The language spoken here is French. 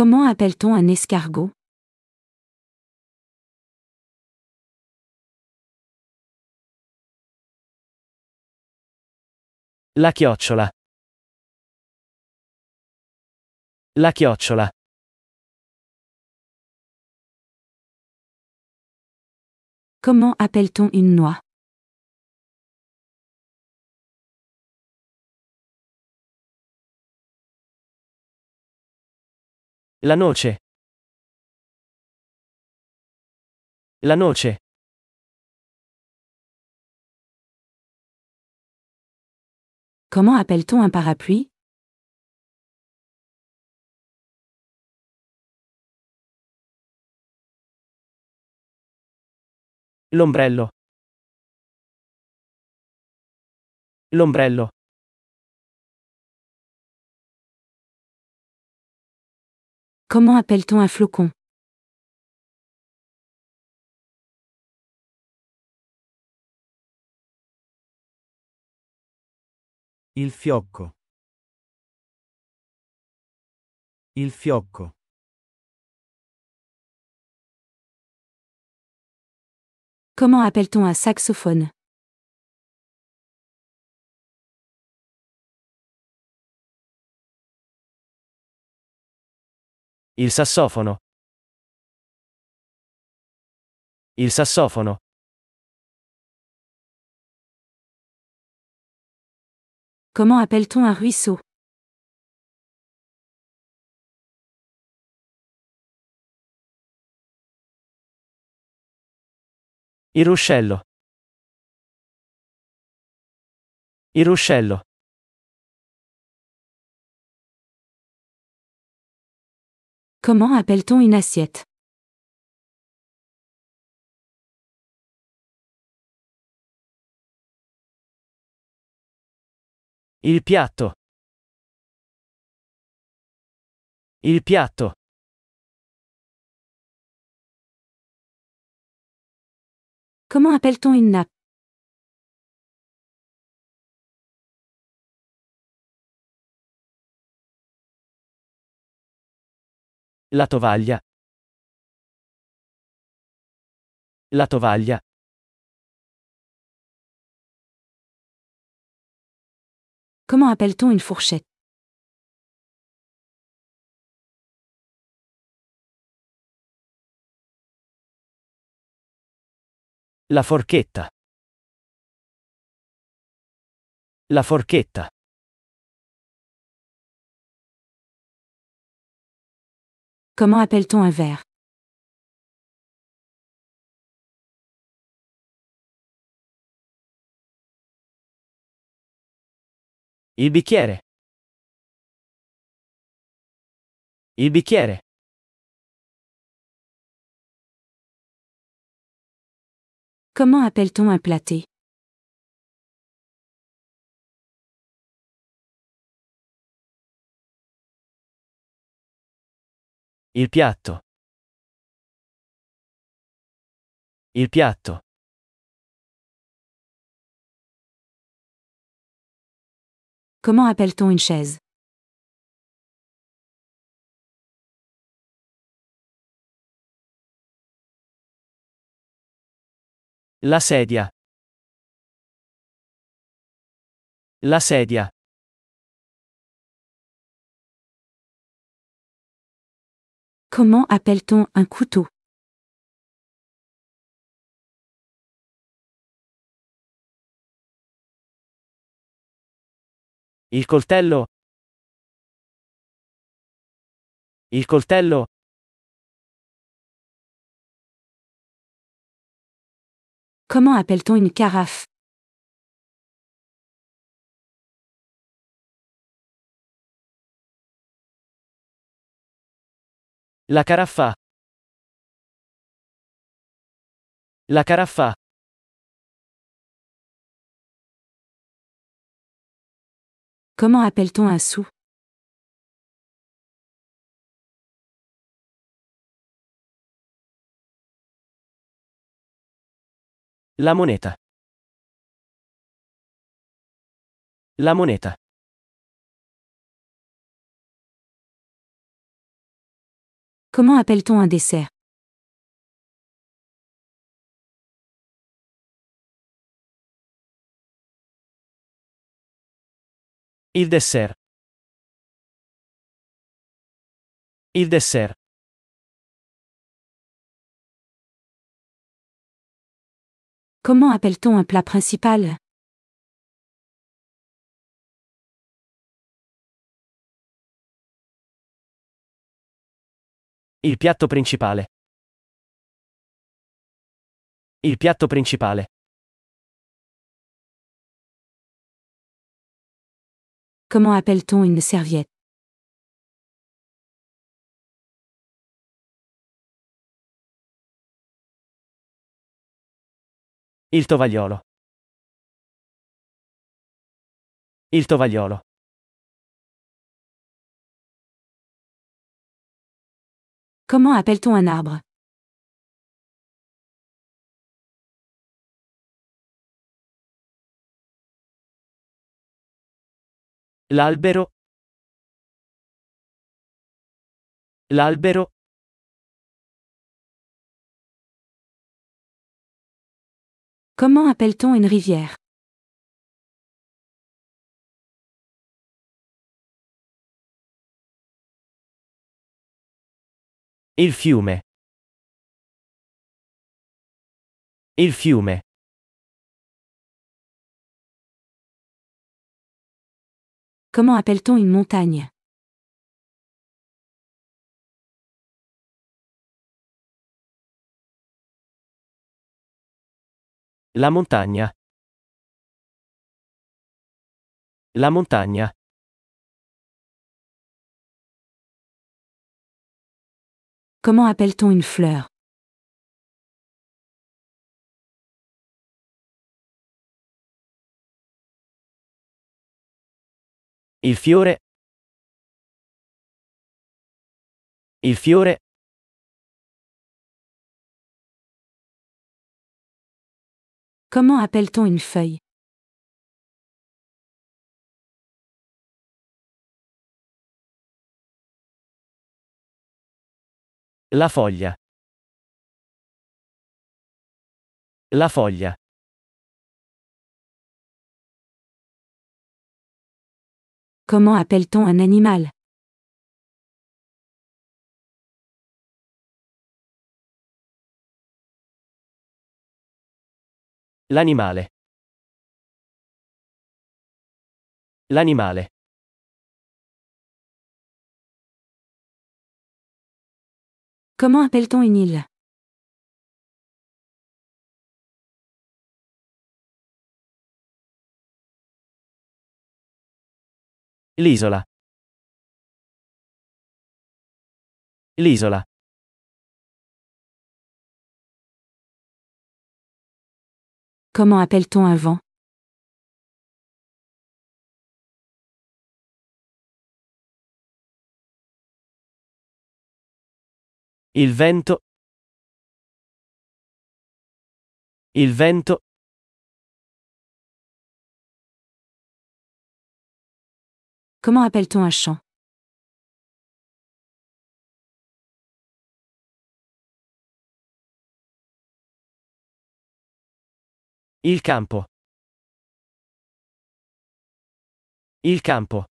Comment appelle-t-on un escargot La chiocciola. La chiocciola. Comment appelle-t-on une noix La noce. La noce. Comment appelle-t-on un parapluie L'ombrello. L'ombrello. Comment appelle-t-on un flocon Il fiocco. Il fiocco. Comment appelle-t-on un saxophone Il sassofono. Il sassofono. Comment appelle-t-on un ruisseau Il ruscello. Il ruscello. Comment appelle-t-on une assiette Il piatto. Il piatto. Comment appelle-t-on une nappe La tovaglia. La tovaglia. Comment appelle-t-on une fourchette La forchetta. La forchetta. Comment appelle-t-on un verre Il bicchiere. Il bicchiere. Comment appelle-t-on un platé Il piatto. Il piatto. Comment appelle-t-on une chaise La sedia. La sedia. Comment appelle-t-on un couteau Il coltello. Il coltello. Comment appelle-t-on une carafe La caraffa. La caraffa. Comment appelle-t-on un sou La moneta. La moneta. Comment appelle-t-on un dessert Il dessert. Il dessert. Comment appelle-t-on un plat principal Il piatto principale. Il piatto principale. Comment appelle-t-on une serviette Il tovagliolo. Il tovagliolo. Comment appelle-t-on un arbre L'albero. L'albero. Comment appelle-t-on une rivière Il fiume. Il fiume. Comment appelle-t-on une montagne La montagna. La montagna. Comment appelle-t-on une fleur Il fiore. Il fiore. Comment appelle-t-on une feuille La foglia. La foglia. Comment appelle-t-on un animal L'animale. L'animale. Comment appelle-t-on une île L'isola. L'isola. Comment appelle-t-on un vent Il vento. Il vento. Comment appelle-t-on un champ Il campo. Il campo.